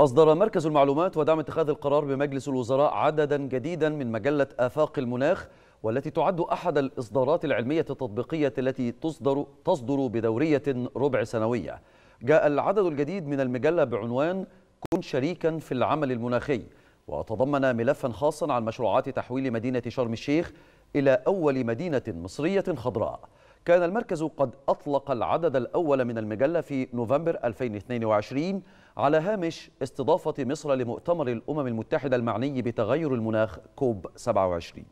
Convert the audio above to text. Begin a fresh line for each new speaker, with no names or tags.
أصدر مركز المعلومات ودعم اتخاذ القرار بمجلس الوزراء عددا جديدا من مجلة آفاق المناخ والتي تعد أحد الإصدارات العلمية التطبيقية التي تصدر, تصدر بدورية ربع سنوية جاء العدد الجديد من المجلة بعنوان كن شريكا في العمل المناخي وتضمن ملفا خاصا عن مشروعات تحويل مدينة شرم الشيخ إلى أول مدينة مصرية خضراء كان المركز قد أطلق العدد الأول من المجلة في نوفمبر 2022 على هامش استضافة مصر لمؤتمر الأمم المتحدة المعني بتغير المناخ كوب 27